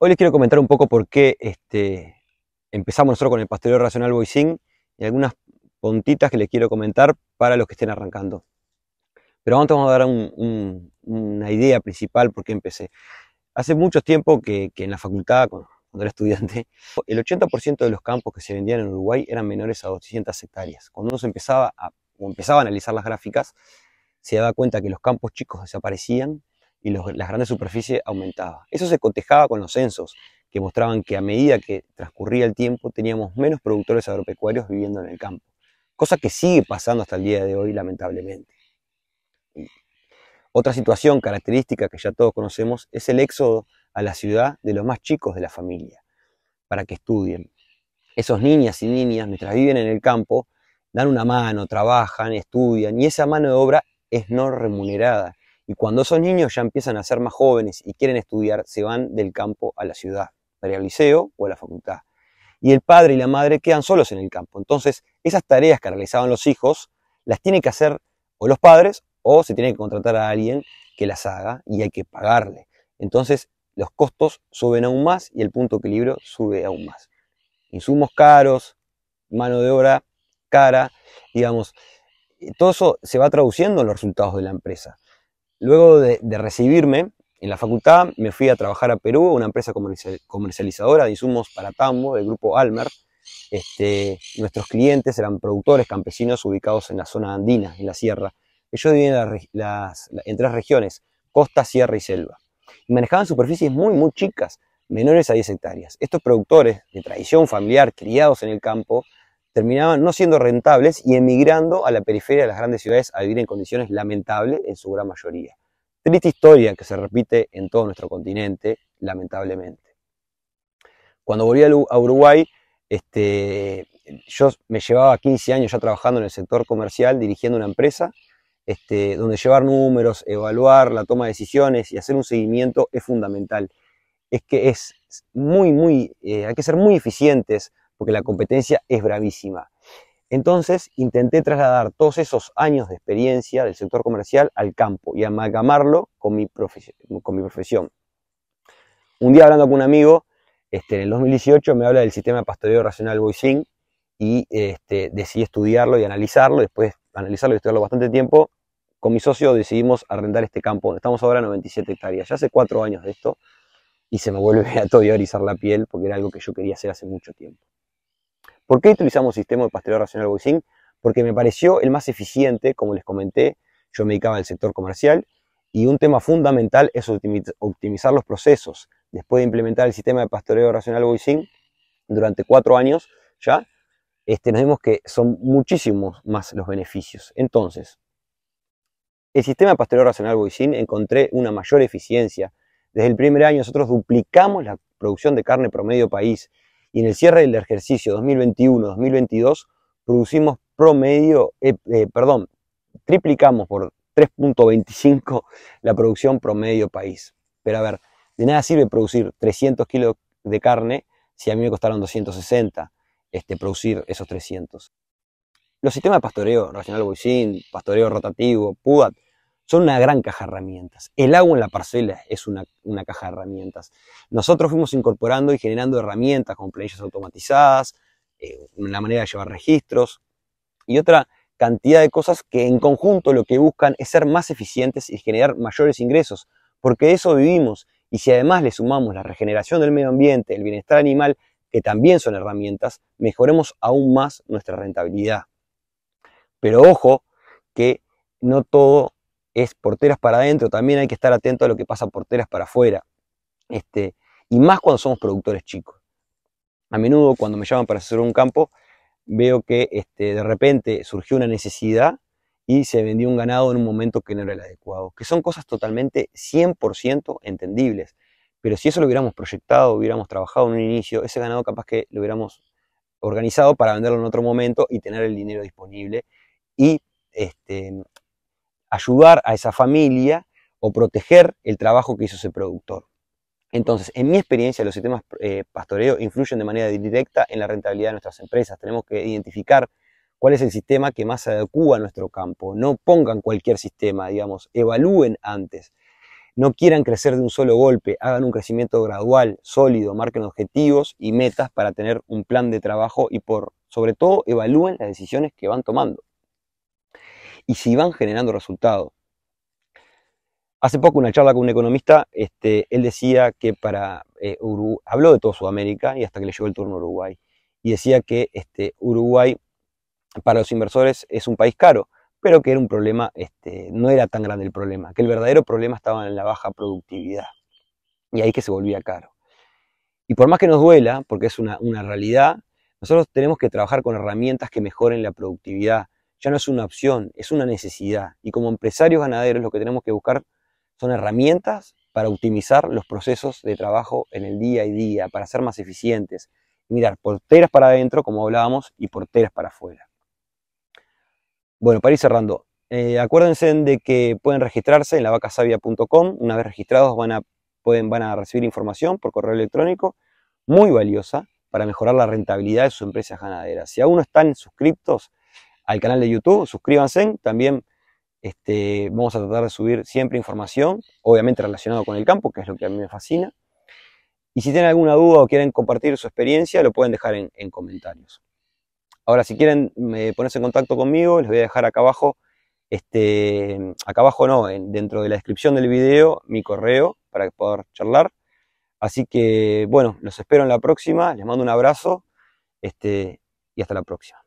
Hoy les quiero comentar un poco por qué este, empezamos nosotros con el pastoreo racional Boising y algunas puntitas que les quiero comentar para los que estén arrancando. Pero antes vamos a dar una idea principal por qué empecé. Hace mucho tiempo que, que en la facultad, cuando era estudiante, el 80% de los campos que se vendían en Uruguay eran menores a 200 hectáreas. Cuando uno empezaba a, empezaba a analizar las gráficas, se daba cuenta que los campos chicos desaparecían y la las grandes superficies aumentaba. Eso se cotejaba con los censos, que mostraban que a medida que transcurría el tiempo teníamos menos productores agropecuarios viviendo en el campo, cosa que sigue pasando hasta el día de hoy lamentablemente. Otra situación característica que ya todos conocemos es el éxodo a la ciudad de los más chicos de la familia, para que estudien. Esos niñas y niñas, mientras viven en el campo, dan una mano, trabajan, estudian, y esa mano de obra es no remunerada y cuando esos niños ya empiezan a ser más jóvenes y quieren estudiar, se van del campo a la ciudad, para el liceo o a la facultad. Y el padre y la madre quedan solos en el campo. Entonces, esas tareas que realizaban los hijos las tienen que hacer o los padres o se tiene que contratar a alguien que las haga y hay que pagarle. Entonces, los costos suben aún más y el punto de equilibrio sube aún más. Insumos caros, mano de obra cara, digamos, eh, todo eso se va traduciendo en los resultados de la empresa. Luego de, recibirme en la facultad, me fui a trabajar a Perú, una empresa comercializadora de insumos para tambo del grupo Almer. Este, nuestros clientes eran productores campesinos ubicados en la zona andina, en la sierra. Ellos vivían en tres regiones, costa, sierra y selva. Y manejaban superficies muy, muy chicas, menores a 10 hectáreas. Estos productores de tradición familiar, criados en el campo, terminaban no siendo rentables y emigrando a la periferia de las grandes ciudades a vivir en condiciones lamentables en su gran mayoría. Triste historia que se repite en todo nuestro continente, lamentablemente. Cuando volví a Uruguay, este, yo me llevaba 15 años ya trabajando en el sector comercial, dirigiendo una empresa, este, donde llevar números, evaluar la toma de decisiones y hacer un seguimiento es fundamental. Es que es muy, muy, eh, hay que ser muy eficientes porque la competencia es bravísima. Entonces intenté trasladar todos esos años de experiencia del sector comercial al campo y amalgamarlo con mi, profesión. Un día hablando con un amigo, este, en el 2018 me habla del sistema de pastoreo racional Boising y este, decidí estudiarlo y analizarlo. Después de analizarlo y estudiarlo bastante tiempo, con mi socio decidimos arrendar este campo donde estamos ahora, 97 hectáreas. Ya hace cuatro años de esto y se me vuelve a todo a la piel porque era algo que yo quería hacer hace mucho tiempo. ¿Por qué utilizamos el sistema de pastoreo racional Boising? Porque me pareció el más eficiente, como les comenté, yo me dedicaba al sector comercial y un tema fundamental es optimizar los procesos. Después de implementar el sistema de pastoreo racional Boising durante cuatro años ya, este, nos vemos que son muchísimos más los beneficios. Entonces, el sistema de pastoreo racional Boising encontré una mayor eficiencia. Desde el primer año nosotros duplicamos la producción de carne promedio país y en el cierre del ejercicio 2021-2022 producimos promedio, eh, eh, perdón, triplicamos por 3.25 la producción promedio país. Pero a ver, de nada sirve producir 300 kilos de carne si a mí me costaron 260 este, producir esos 300. Los sistemas de pastoreo, racional boicín, pastoreo rotativo, PUDAT, son una gran caja de herramientas. El agua en la parcela es una, caja de herramientas. Nosotros fuimos incorporando y generando herramientas con planillas automatizadas, eh, una manera de llevar registros y otra cantidad de cosas que en conjunto lo que buscan es ser más eficientes y generar mayores ingresos, porque de eso vivimos. Y si además le sumamos la regeneración del medio ambiente, el bienestar animal, que también son herramientas, mejoremos aún más nuestra rentabilidad. Pero ojo que no todo es porteras para adentro, también hay que estar atento a lo que pasa porteras para afuera. Este, y más cuando somos productores chicos. A menudo cuando me llaman para hacer un campo, veo que este, de repente surgió una necesidad y se vendió un ganado en un momento que no era el adecuado, que son cosas totalmente 100% entendibles. Pero si eso lo hubiéramos proyectado, hubiéramos trabajado en un inicio, ese ganado capaz que lo hubiéramos organizado para venderlo en otro momento y tener el dinero disponible y este, ayudar a esa familia o proteger el trabajo que hizo ese productor. Entonces, en mi experiencia, los sistemas eh, pastoreo influyen de manera directa en la rentabilidad de nuestras empresas. Tenemos que identificar cuál es el sistema que más se adecua a nuestro campo. No pongan cualquier sistema, digamos, evalúen antes. No quieran crecer de un solo golpe, hagan un crecimiento gradual, sólido, marquen objetivos y metas para tener un plan de trabajo y por, sobre todo, evalúen las decisiones que van tomando y si van generando resultados. Hace poco una charla con un economista, este, él decía que para eh, Uruguay, habló de todo Sudamérica y hasta que le llegó el turno Uruguay, y decía que este, Uruguay para los inversores es un país caro, pero que era un problema, este, no era tan grande el problema, que el verdadero problema estaba en la baja productividad, y ahí que se volvía caro. Y por más que nos duela, porque es una realidad, nosotros tenemos que trabajar con herramientas que mejoren la productividad, ya no es una opción, es una necesidad. Y como empresarios ganaderos lo que tenemos que buscar son herramientas para optimizar los procesos de trabajo en el día a día, para ser más eficientes. Mirar, porteras para adentro, como hablábamos, y porteras para afuera. Bueno, para ir cerrando, eh, acuérdense de que pueden registrarse en lavacasavia.com. Una vez registrados van a, pueden, van a recibir información por correo electrónico muy valiosa para mejorar la rentabilidad de sus empresas ganaderas. Si aún no están suscriptos, al canal de YouTube, suscríbanse, también este, vamos a tratar de subir siempre información, obviamente relacionada con el campo, que es lo que a mí me fascina. Y si tienen alguna duda o quieren compartir su experiencia, lo pueden dejar en, comentarios. Ahora, si quieren ponerse en contacto conmigo, les voy a dejar acá abajo, este, acá abajo no, en, dentro de la descripción del video, mi correo para poder charlar. Así que, bueno, los espero en la próxima, les mando un abrazo este, y hasta la próxima.